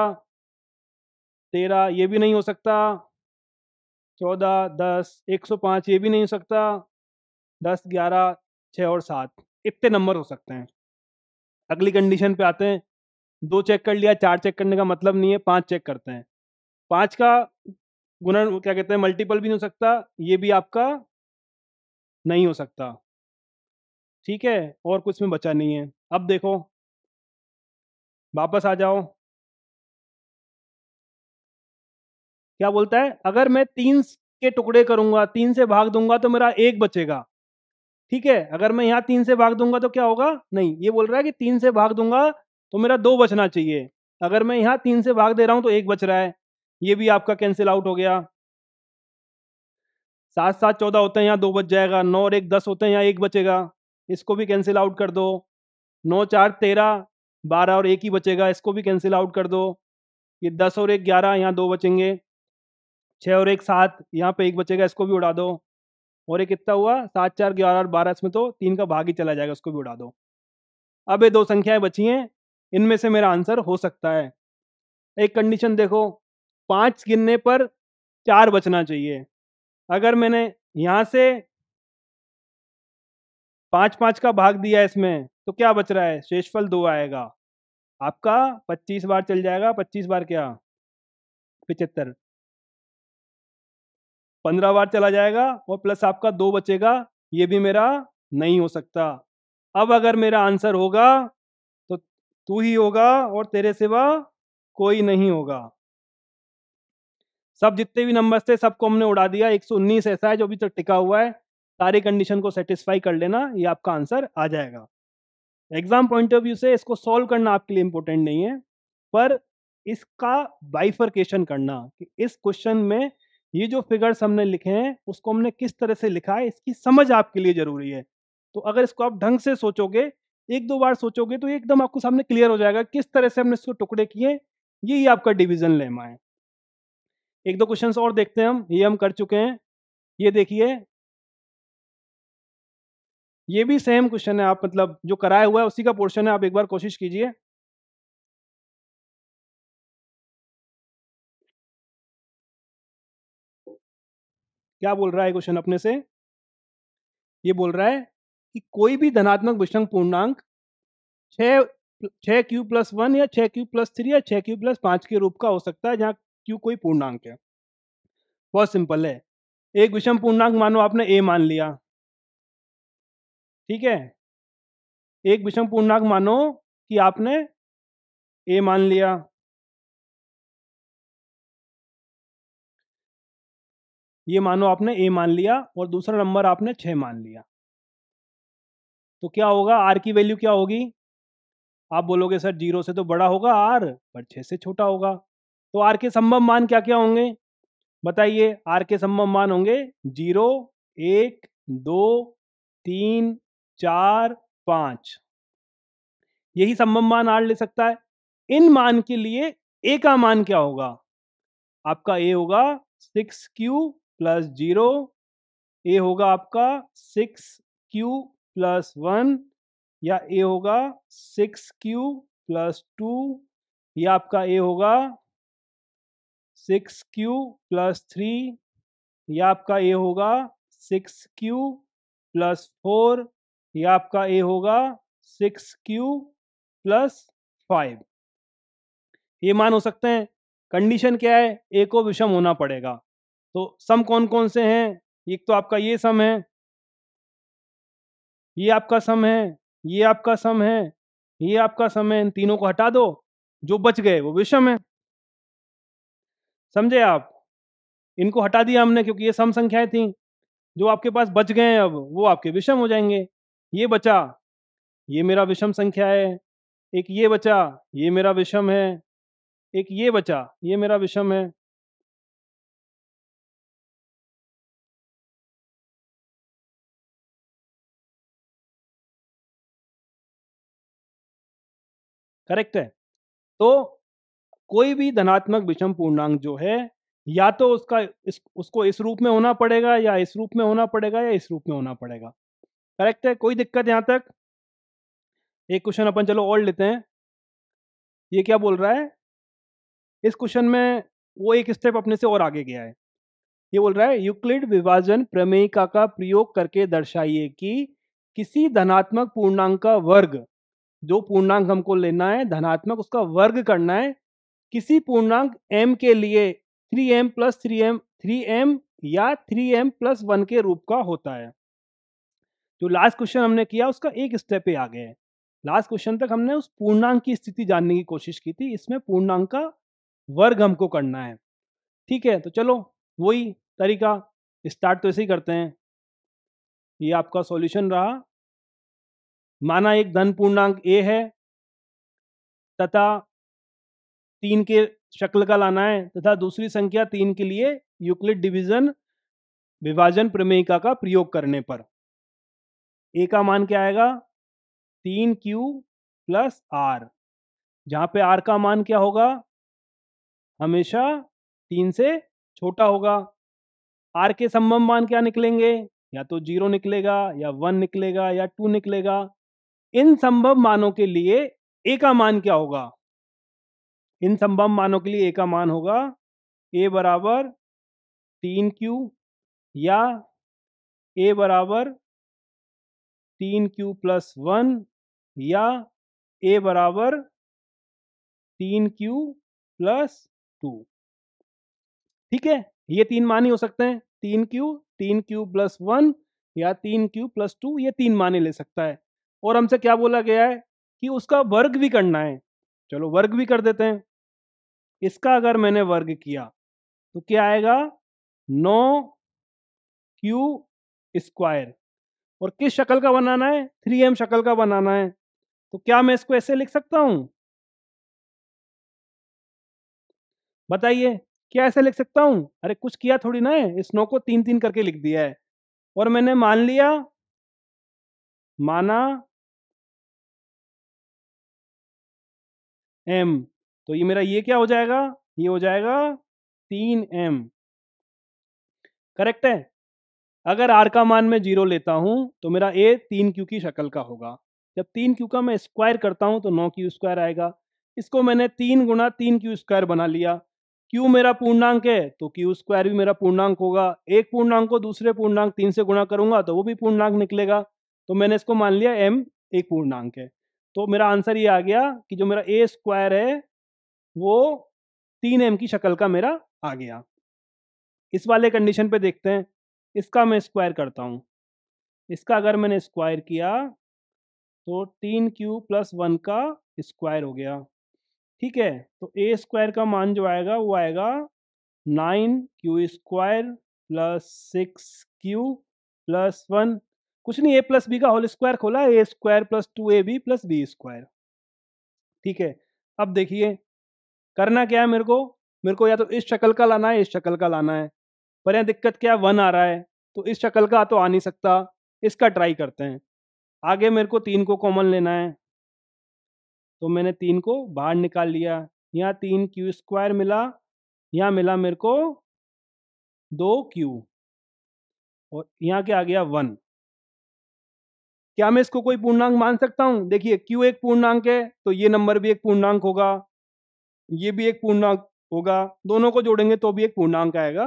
तेरह ये भी नहीं हो सकता चौदह दस एक सौ पाँच ये भी नहीं हो सकता दस ग्यारह छः और सात इतने नंबर हो सकते हैं अगली कंडीशन पे आते हैं दो चेक कर लिया चार चेक करने का मतलब नहीं है पांच चेक करते हैं पांच का गुणन क्या कहते हैं मल्टीपल भी नहीं हो सकता ये भी आपका नहीं हो सकता ठीक है और कुछ में बचा नहीं है अब देखो
वापस आ जाओ क्या बोलता है
अगर मैं तीन के टुकड़े करूंगा तीन से भाग दूंगा तो मेरा एक बचेगा ठीक है अगर मैं यहाँ तीन से भाग दूंगा तो क्या होगा नहीं ये बोल रहा है कि तीन से भाग दूंगा तो मेरा दो बचना चाहिए अगर मैं यहाँ तीन से भाग दे रहा हूँ तो एक बच रहा है ये भी आपका कैंसिल आउट हो गया सात सात चौदह होते हैं यहाँ दो बच जाएगा नौ और एक दस होते हैं यहाँ एक बचेगा इसको भी कैंसिल आउट कर दो नौ चार तेरह बारह और एक ही बचेगा इसको भी कैंसिल आउट कर दो ये दस और एक ग्यारह यहाँ दो बचेंगे छः और एक सात यहाँ पे एक बचेगा इसको भी उड़ा दो और ये कितना हुआ सात चार ग्यारह और बारह इसमें तो तीन का भाग ही चला जाएगा उसको भी उड़ा दो अब ये दो संख्याएं बची हैं इनमें से मेरा आंसर हो सकता है एक कंडीशन देखो पाँच गिनने पर चार बचना चाहिए अगर मैंने यहाँ से पाँच पाँच का भाग दिया इसमें तो क्या बच रहा है शेषफल दो आएगा आपका पच्चीस बार चल जाएगा पच्चीस बार क्या पिचहत्तर पंद्रह बार चला जाएगा और प्लस आपका दो बचेगा ये भी मेरा नहीं हो सकता अब अगर मेरा आंसर होगा तो तू ही होगा और तेरे सिवा कोई नहीं होगा सब जितने भी नंबर्स थे सबको हमने उड़ा दिया 119 ऐसा है जो अभी तक तो टिका हुआ है सारी कंडीशन को सेटिस्फाई कर लेना ये आपका आंसर आ जाएगा एग्जाम पॉइंट ऑफ व्यू से इसको सॉल्व करना आपके लिए इम्पोर्टेंट नहीं है पर इसका बाइफर्केशन करना कि इस क्वेश्चन में ये जो फिगर्स हमने लिखे हैं उसको हमने किस तरह से लिखा है इसकी समझ आपके लिए ज़रूरी है तो अगर इसको आप ढंग से सोचोगे एक दो बार सोचोगे तो एकदम आपको सामने क्लियर हो जाएगा किस तरह से हमने इसको टुकड़े किए यही आपका डिवीजन लेमा है एक दो क्वेश्चंस और देखते हैं हम ये हम कर चुके हैं ये देखिए ये भी सेम क्वेश्चन है आप मतलब जो कराया हुआ है उसी का पोर्शन है आप एक बार कोशिश कीजिए क्या बोल रहा है क्वेश्चन अपने से ये बोल रहा है कि कोई भी धनात्मक विषम पूर्णांक छ छः क्यू प्लस वन या छः क्यू प्लस थ्री या छः क्यू प्लस पाँच के रूप का हो सकता है जहाँ क्यू कोई पूर्णांक है बहुत सिंपल है एक विषम पूर्णांक मानो आपने ए मान लिया ठीक है एक विषम पूर्णांक मानो कि आपने ए मान लिया ये मानो आपने ए मान लिया और दूसरा नंबर आपने छः मान लिया तो क्या होगा आर की वैल्यू क्या होगी आप बोलोगे सर जीरो से तो बड़ा होगा आर पर छः से छोटा होगा तो आर के संभव मान क्या क्या होंगे बताइए आर के संभव मान होंगे जीरो एक दो तीन चार पाँच यही संभव मान आर ले सकता है इन मान के लिए ए का मान क्या होगा आपका ए होगा six Q plus zero A होगा आपका सिक्स क्यू प्लस वन या ए होगा सिक्स क्यू प्लस टू या आपका ए होगा सिक्स क्यू प्लस थ्री या आपका ए होगा सिक्स क्यू प्लस फोर या आपका ए होगा सिक्स क्यू प्लस फाइव ये मान हो सकते हैं कंडीशन क्या है ए को विषम होना पड़ेगा तो सम कौन कौन से हैं एक तो आपका ये सम है ये आपका सम है ये आपका सम है ये आपका सम है इन तीनों को हटा दो जो बच गए वो विषम है समझे आप इनको हटा दिया हमने क्योंकि ये सम संख्याएं थी जो आपके पास बच गए हैं अब वो आपके विषम हो जाएंगे ये बचा ये मेरा विषम संख्या है एक ये बचा ये मेरा विषम है एक ये बचा ये मेरा विषम है करेक्ट है तो कोई भी धनात्मक विषम पूर्णांक जो है या तो उसका इस, उसको इस रूप में होना पड़ेगा या इस रूप में होना पड़ेगा या इस रूप में होना पड़ेगा करेक्ट है कोई दिक्कत यहाँ तक एक क्वेश्चन अपन चलो और लेते हैं ये क्या बोल रहा है इस क्वेश्चन में वो एक स्टेप अपने से और आगे गया है ये बोल रहा है यूक्लिड विभाजन प्रमेयिका का प्रयोग करके दर्शाइए कि किसी धनात्मक पूर्णांक का वर्ग जो पूर्णांक हमको लेना है धनात्मक उसका वर्ग करना है किसी पूर्णांक m के लिए three M plus three M three M या थ्री एम प्लस वन के रूप का होता है जो लास्ट क्वेश्चन हमने किया उसका एक स्टेप पे आ गए हैं लास्ट क्वेश्चन तक हमने उस पूर्णांक की स्थिति जानने की कोशिश की थी इसमें पूर्णांक का वर्ग हमको करना है ठीक है तो चलो वही तरीका स्टार्ट तो ऐसे ही करते हैं ये आपका सॉल्यूशन रहा माना एक धन पूर्णांक ए है तथा तीन के शक्ल का लाना है तथा दूसरी संख्या तीन के लिए यूक्लिड डिवीजन विभाजन प्रमेयिका का प्रयोग करने पर ए का मान क्या आएगा तीन क्यू प्लस आर जहाँ पे आर का मान क्या होगा हमेशा तीन से छोटा होगा आर के संभव मान क्या निकलेंगे या तो जीरो निकलेगा या वन निकलेगा या टू निकलेगा इन संभव मानों के लिए एका मान क्या होगा इन संभव मानों के लिए एका मान होगा ए बराबर
तीन क्यू या ए बराबर तीन क्यू प्लस वन या ए बराबर
तीन क्यू प्लस टू ठीक है ये तीन मान ही हो सकते हैं तीन क्यू तीन क्यू प्लस वन या तीन क्यू प्लस टू ये तीन माने ले सकता है और हमसे क्या बोला गया है कि उसका वर्ग भी करना है चलो वर्ग भी कर देते हैं इसका अगर मैंने वर्ग किया तो क्या आएगा नौ क्यू स्क्वायर और किस शक्ल का बनाना है थ्री एम शक्ल का बनाना है तो क्या मैं इसको ऐसे लिख सकता हूं बताइए क्या ऐसे लिख सकता हूं अरे कुछ किया थोड़ी ना है इस नौ को तीन तीन करके लिख दिया है और मैंने मान लिया माना एम तो ये मेरा ये क्या हो जाएगा ये हो जाएगा तीन एम करेक्ट है अगर आर का मान मैं जीरो लेता हूं तो मेरा ए तीन क्यू की शक्ल का होगा जब तीन क्यू का मैं स्क्वायर करता हूं तो नौ क्यू स्क्वायर आएगा इसको मैंने तीन गुणा तीन क्यू स्क्वायर बना लिया क्यू मेरा पूर्णांक है तो क्यू स्क्वायर भी मेरा पूर्णांक होगा एक पूर्णांक को दूसरे पूर्णांक तीन से गुणा करूंगा तो वो भी पूर्णांक निकलेगा तो मैंने इसको मान लिया एम एक पूर्णांक है तो मेरा आंसर ये आ गया कि जो मेरा ए स्क्वायर है वो तीन एम की शक्ल का मेरा आ गया इस वाले कंडीशन पे देखते हैं इसका मैं स्क्वायर करता हूँ इसका अगर मैंने स्क्वायर किया तो तीन क्यू प्लस वन का स्क्वायर हो गया ठीक है तो ए स्क्वायर का मान जो आएगा वो आएगा nine Q square plus six Q plus one कुछ नहीं ए प्लस बी का होल स्क्वायर खोला A square plus two A B plus B square ठीक है अब देखिए करना क्या है मेरे को मेरे को या तो इस शक्ल का लाना है इस शक्ल का लाना है पर यहाँ दिक्कत क्या है वन आ रहा है तो इस शक्ल का तो आ नहीं सकता इसका ट्राई करते हैं आगे मेरे को तीन को कॉमन लेना है तो मैंने तीन को बाहर निकाल लिया यहाँ तीन क्यू स्क्वायर मिला यहाँ मिला मेरे को दो क्यू और यहाँ क्या आ गया वन क्या मैं इसको कोई पूर्णांक मान सकता हूं देखिए क्यू एक पूर्णांक है तो ये नंबर भी एक पूर्णांक होगा ये भी एक पूर्णांक होगा दोनों को जोड़ेंगे तो भी एक पूर्णांक आएगा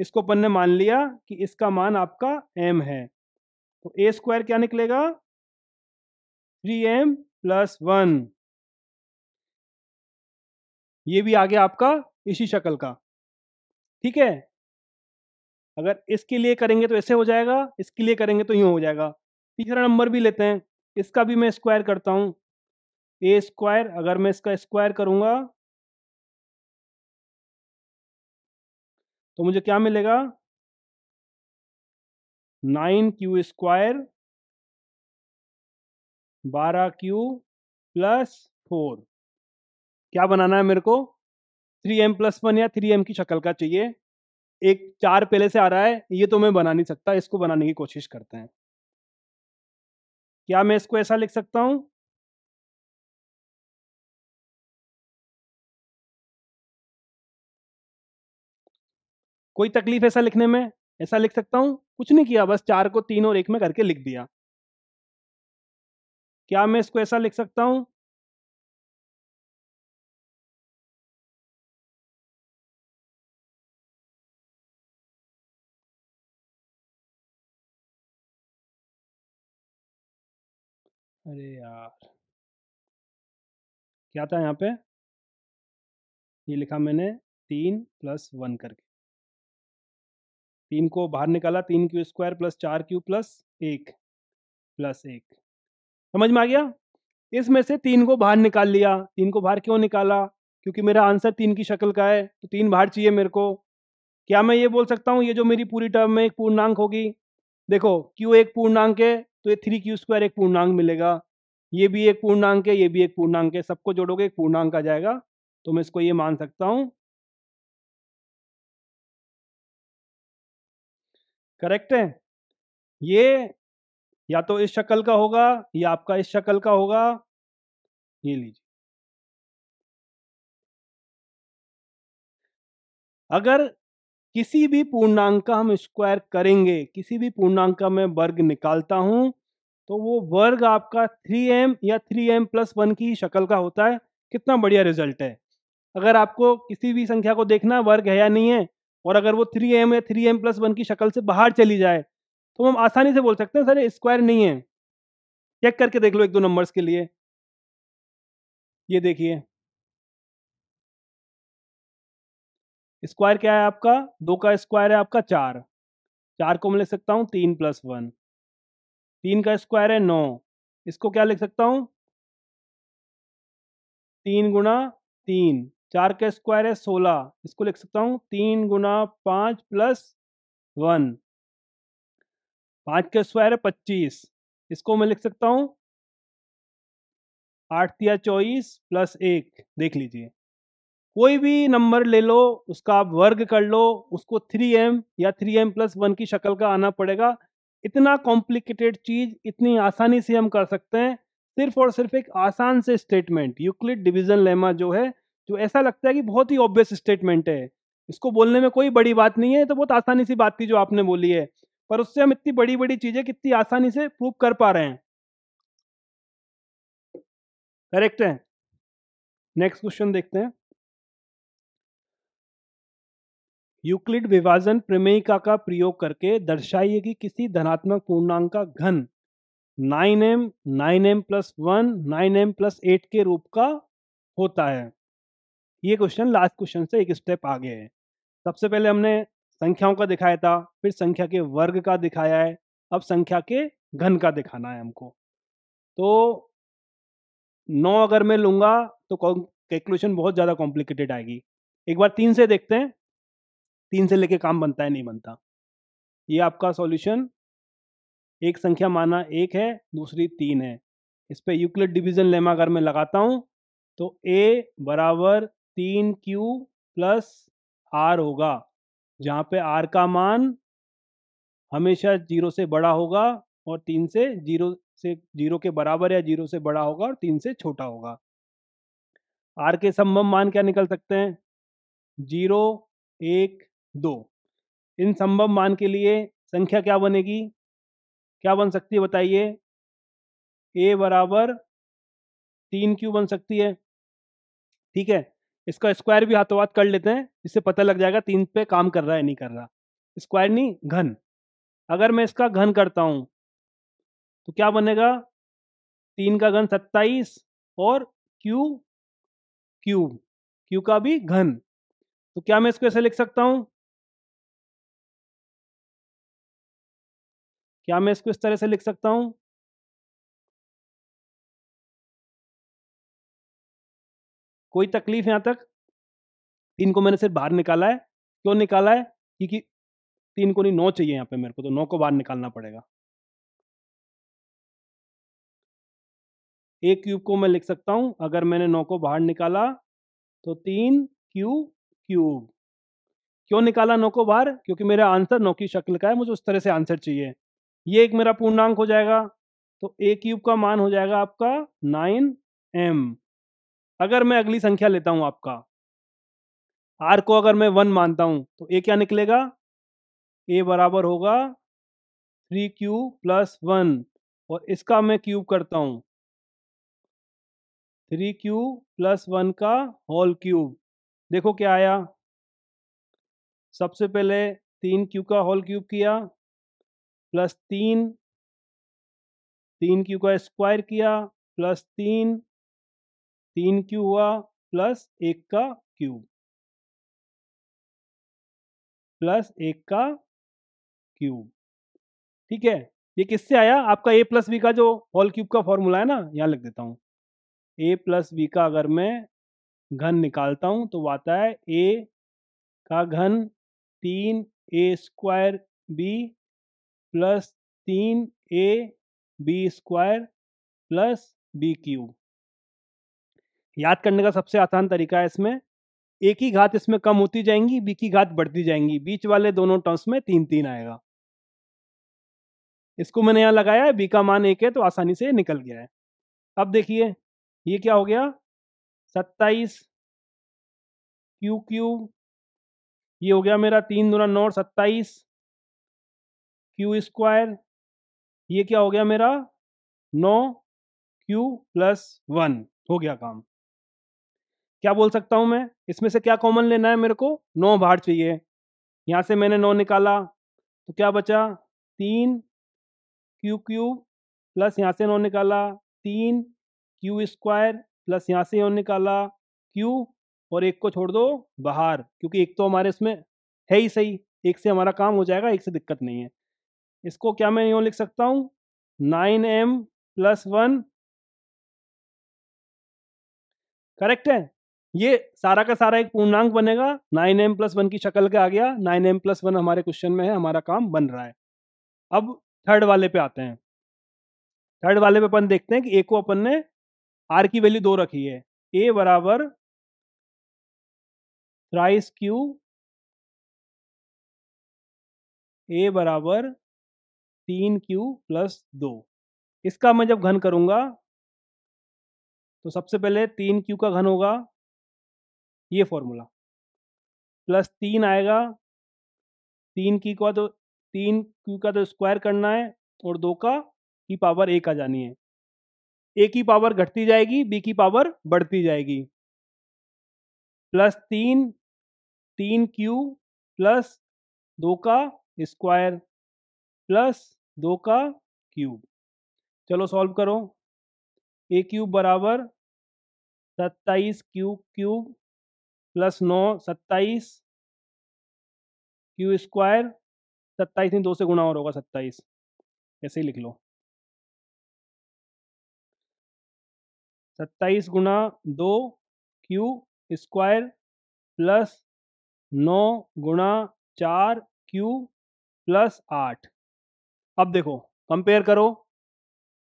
इसको अपन ने मान लिया कि इसका मान आपका एम है तो ए स्क्वायर क्या निकलेगा थ्री एम प्लस वन ये भी आ गया आपका इसी शक्ल का ठीक है अगर इसके लिए करेंगे तो ऐसे हो जाएगा इसके लिए करेंगे तो यूं हो जाएगा तीसरा नंबर भी लेते हैं इसका भी मैं स्क्वायर करता हूँ ए स्क्वायर अगर मैं इसका स्क्वायर करूँगा तो मुझे क्या मिलेगा
नाइन क्यू स्क्वायर बारह क्यू प्लस फोर
क्या बनाना है मेरे को थ्री एम प्लस वन या थ्री एम की शक्ल का चाहिए एक चार पहले से आ रहा है ये तो मैं बना नहीं सकता इसको बनाने की कोशिश करते हैं
क्या मैं इसको ऐसा लिख सकता हूं कोई तकलीफ
ऐसा लिखने में ऐसा लिख सकता हूं कुछ नहीं किया बस चार को तीन और एक में करके लिख दिया क्या मैं इसको ऐसा लिख सकता हूं
अरे यार क्या था यहाँ पे
ये लिखा मैंने तीन प्लस वन करके तीन को बाहर निकाला तीन क्यू स्क्वायर प्लस चार क्यू प्लस एक प्लस एक समझ में आ गया इसमें से तीन को बाहर निकाल लिया तीन को बाहर क्यों निकाला क्योंकि मेरा आंसर तीन की शक्ल का है तो तीन बाहर चाहिए मेरे को क्या मैं ये बोल सकता हूँ ये जो मेरी पूरी टर्म में एक पूर्णांक होगी देखो क्यू एक पूर्णांक है तो ये थ्री क्यू स्क्वायर एक पूर्णांक मिलेगा ये भी एक पूर्णांक है ये भी एक पूर्णांक है सबको जोड़ोगे एक पूर्णांक आ जाएगा तो मैं इसको ये मान सकता हूँ
करेक्ट है ये या तो इस शक्ल का होगा या आपका इस शक्ल का होगा ये लीजिए
अगर किसी भी पूर्णांक का हम स्क्वायर करेंगे किसी भी पूर्णांक का मैं वर्ग निकालता हूँ तो वो वर्ग आपका 3m या 3m प्लस वन की शक्ल का होता है कितना बढ़िया रिजल्ट है अगर आपको किसी भी संख्या को देखना वर्ग है या नहीं है और अगर वो 3m या 3m प्लस वन की शक्ल से बाहर चली जाए तो हम आसानी से बोल सकते हैं सर स्क्वायर नहीं है चेक करके देख लो एक दो नंबर्स के लिए ये देखिए स्क्वायर क्या है आपका दो का स्क्वायर है आपका चार चार को मैं लिख सकता हूँ तीन प्लस वन तीन का स्क्वायर है नौ इसको क्या लिख सकता हूँ तीन गुना तीन चार का स्क्वायर है सोलह इसको लिख सकता हूँ तीन गुना पाँच प्लस वन पाँच का स्क्वायर है पच्चीस इसको मैं लिख सकता हूँ आठ या चौबीस प्लस एक देख लीजिए कोई भी नंबर ले लो उसका आप वर्ग कर लो उसको थ्री एम या थ्री एम प्लस वन की शक्ल का आना पड़ेगा इतना कॉम्प्लिकेटेड चीज़ इतनी आसानी से हम कर सकते हैं सिर्फ और सिर्फ एक आसान से स्टेटमेंट यूक्लिड डिवीजन लेमा जो है जो ऐसा लगता है कि बहुत ही ऑब्वियस स्टेटमेंट है इसको बोलने में कोई बड़ी बात नहीं है तो बहुत आसानी सी बात थी जो आपने बोली है पर उससे हम इतनी बड़ी बड़ी चीज़ें कितनी आसानी से प्रूव कर पा रहे हैं करेक्ट है नेक्स्ट क्वेश्चन देखते हैं यूक्लिड विभाजन प्रमेयिका का प्रयोग करके दर्शाइए कि किसी धनात्मक पूर्णांक का घन nine M nine M plus one nine M plus eight के रूप का होता है ये क्वेश्चन लास्ट क्वेश्चन से एक स्टेप आगे है सबसे पहले हमने संख्याओं का दिखाया था फिर संख्या के वर्ग का दिखाया है अब संख्या के घन का दिखाना है हमको तो नौ अगर मैं लूंगा तो कैलकुलेशन बहुत ज़्यादा कॉम्प्लिकेटेड आएगी एक बार तीन से देखते हैं तीन से लेके काम बनता है नहीं बनता ये आपका सॉल्यूशन एक संख्या माना एक है दूसरी तीन है इस पर यूक्लिड डिवीजन लेमा अगर मैं लगाता हूँ तो ए बराबर तीन क्यू प्लस आर होगा जहाँ पे आर का मान हमेशा जीरो से बड़ा होगा और तीन से जीरो से जीरो के बराबर या जीरो से बड़ा होगा और तीन से छोटा होगा आर के संभव मान क्या निकल सकते हैं जीरो एक दो इन संभव मान के लिए संख्या क्या बनेगी क्या बन सकती है बताइए ए बराबर तीन क्यू बन सकती है ठीक है इसका स्क्वायर भी हाथों हाथ कर लेते हैं इससे पता लग जाएगा तीन पे काम कर रहा है नहीं कर रहा स्क्वायर नहीं घन अगर मैं इसका घन करता हूँ तो क्या बनेगा तीन का घन सत्ताईस और क्यू क्यूब क्यू का भी घन तो क्या मैं इसको ऐसे लिख सकता हूँ
क्या मैं इसको इस तरह से लिख सकता हूं कोई
तकलीफ यहां तक तीन को मैंने सिर्फ बाहर निकाला है क्यों निकाला है क्योंकि तीन को नहीं नौ चाहिए यहाँ पे मेरे को तो नौ को बाहर निकालना पड़ेगा एक क्यूब को मैं लिख सकता हूं अगर मैंने नौ को बाहर निकाला तो तीन क्यू क्यूब क्यों निकाला नौ को बाहर क्योंकि मेरा आंसर नौ की शक्ल का है मुझे उस तरह से आंसर चाहिए ये एक मेरा पूर्णांक हो जाएगा तो ए क्यूब का मान हो जाएगा आपका नाइन एम अगर मैं अगली संख्या लेता हूं आपका आर को अगर मैं वन मानता हूं तो ए क्या निकलेगा ए बराबर होगा थ्री क्यू प्लस वन और इसका मैं क्यूब करता हूं थ्री क्यू प्लस वन का होल क्यूब देखो क्या आया सबसे पहले तीन क्यू का होल क्यूब किया प्लस तीन तीन क्यू का स्क्वायर किया प्लस तीन तीन क्यू हुआ प्लस
एक का क्यू प्लस एक
का क्यू ठीक है ये किससे आया आपका ए प्लस बी का जो होल क्यूब का फॉर्मूला है ना यहाँ लिख देता हूँ ए प्लस बी का अगर मैं घन निकालता हूँ तो वो आता है ए का घन तीन ए स्क्वायर बी प्लस तीन A B square plus B cube याद करने का सबसे आसान तरीका है इसमें ए की घात इसमें कम होती जाएंगी बी की घात बढ़ती जाएंगी बीच वाले दोनों टर्म्स में तीन तीन आएगा इसको मैंने यहाँ लगाया है बी का मान एक है तो आसानी से निकल गया है अब देखिए ये क्या हो गया सत्ताईस
क्यू क्यू ये हो गया मेरा तीन दुना नौ सत्ताईस क्यू स्क्वायर ये क्या हो गया मेरा
नौ क्यू प्लस वन हो गया काम क्या बोल सकता हूं मैं इसमें से क्या कॉमन लेना है मेरे को नौ बाहर चाहिए यहाँ से मैंने नौ निकाला तो क्या बचा तीन क्यू क्यूब प्लस यहाँ से नौ निकाला तीन क्यू स्क्वायर प्लस यहाँ से नौ निकाला क्यू और एक को छोड़ दो बाहर क्योंकि एक तो हमारे इसमें है ही सही एक से हमारा काम हो जाएगा एक से दिक्कत नहीं है इसको क्या मैं यू लिख सकता हूं nine M plus one correct है ये सारा का सारा एक पूर्णांक बनेगा नाइन एम प्लस वन की शक्ल के आ गया नाइन एम प्लस वन हमारे क्वेश्चन में है हमारा काम बन रहा है अब थर्ड वाले पे आते हैं थर्ड वाले पे अपन देखते हैं कि ए को अपन ने आर की वैल्यू दो रखी है ए बराबर
थ्राइस क्यू
ए बराबर तीन क्यू प्लस दो इसका मैं जब घन करूँगा तो सबसे पहले तीन क्यू का घन होगा ये फॉर्मूला प्लस तीन आएगा तीन की का तो तीन क्यू का तो स्क्वायर करना है और दो का की पावर एक आ जानी है ए की पावर घटती जाएगी बी की पावर बढ़ती जाएगी प्लस तीन तीन क्यू प्लस दो का स्क्वायर प्लस दो का क्यूब चलो सॉल्व करो ए क्यूब बराबर सत्ताईस क्यूब क्यूब प्लस नौ सत्ताईस क्यू स्क्वायर
सत्ताईस नहीं दो से गुणा और होगा सत्ताईस ऐसे ही लिख लो सत्ताईस गुना दो क्यू स्क्वायर प्लस नौ गुणा चार क्यू
प्लस आठ अब देखो कंपेयर करो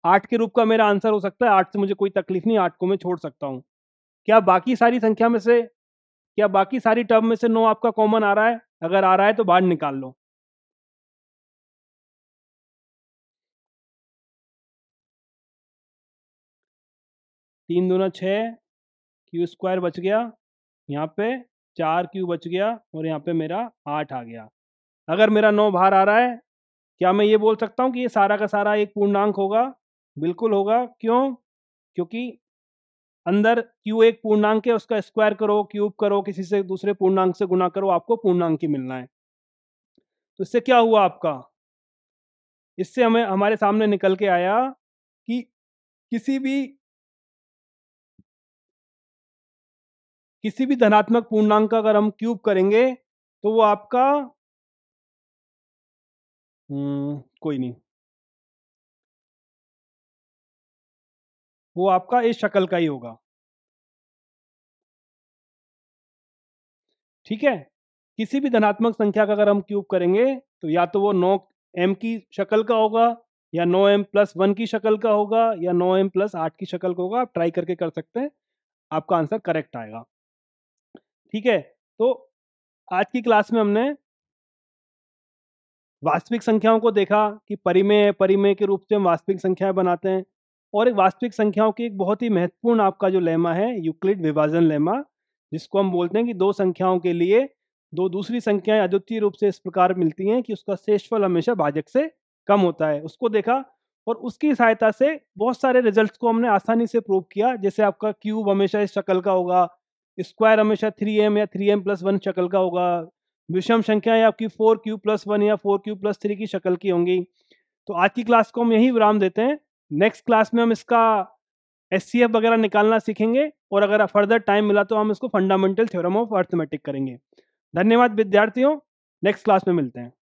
आठ के रूप का मेरा आंसर हो सकता है आठ से मुझे कोई तकलीफ नहीं आठ को मैं छोड़ सकता हूँ क्या बाकी सारी संख्या में से क्या बाकी सारी टर्म में से नौ आपका कॉमन आ रहा है अगर आ रहा है तो बाहर निकाल लो तीन दो छः क्यू स्क्वायर बच गया यहाँ पे चार क्यू बच गया और यहाँ पे मेरा आठ आ गया अगर मेरा नौ बाहर आ रहा है क्या मैं ये बोल सकता हूँ कि ये सारा का सारा एक पूर्णांक होगा बिल्कुल होगा क्यों क्योंकि अंदर क्यू एक पूर्णांक है उसका स्क्वायर करो क्यूब करो किसी से दूसरे पूर्णांक से गुना करो आपको पूर्णांक ही मिलना है तो इससे क्या हुआ आपका इससे हमें हमारे सामने निकल के आया
कि किसी भी किसी भी धनात्मक पूर्णांक का अगर हम क्यूब करेंगे तो वो आपका हम्म, कोई नहीं। वो आपका इस शक्ल का ही होगा।
ठीक है? किसी भी धनात्मक संख्या का अगर हम क्यूब करेंगे, तो या तो वो नौ एम की शक्ल का होगा या एम प्लस वन की शक्ल का होगा या एम प्लस आठ की शक्ल का होगा। आप ट्राई करके कर सकते हैं, आपका आंसर करेक्ट आएगा। ठीक है? तो आज की क्लास में हमने वास्तविक संख्याओं को देखा कि परिमेय परिमेय के रूप से हम वास्तविक संख्याएं बनाते हैं और एक वास्तविक संख्याओं की एक बहुत ही महत्वपूर्ण आपका जो लेमा है यूक्लिड विभाजन लेमा जिसको हम बोलते हैं कि दो संख्याओं के लिए दो दूसरी संख्याएं अद्वितीय रूप से इस प्रकार मिलती हैं कि उसका शेषफल हमेशा भाजक से कम होता है उसको देखा और उसकी सहायता से बहुत सारे रिजल्ट्स को हमने आसानी से प्रूव किया जैसे आपका क्यूब हमेशा इस शक्ल का होगा स्क्वायर हमेशा थ्री एम या थ्री एम प्लस वन शक्ल का होगा विषम संख्याएं आपकी फोर क्यू प्लस वन या फोर क्यू प्लस थ्री की शक्ल की होंगी तो आज की क्लास को हम यही विराम देते हैं नेक्स्ट क्लास में हम इसका एस सी एफ वगैरह निकालना सीखेंगे और अगर फर्दर टाइम मिला तो हम इसको फंडामेंटल थ्योरम ऑफ अर्थमेटिक करेंगे धन्यवाद विद्यार्थियों नेक्स्ट क्लास में मिलते हैं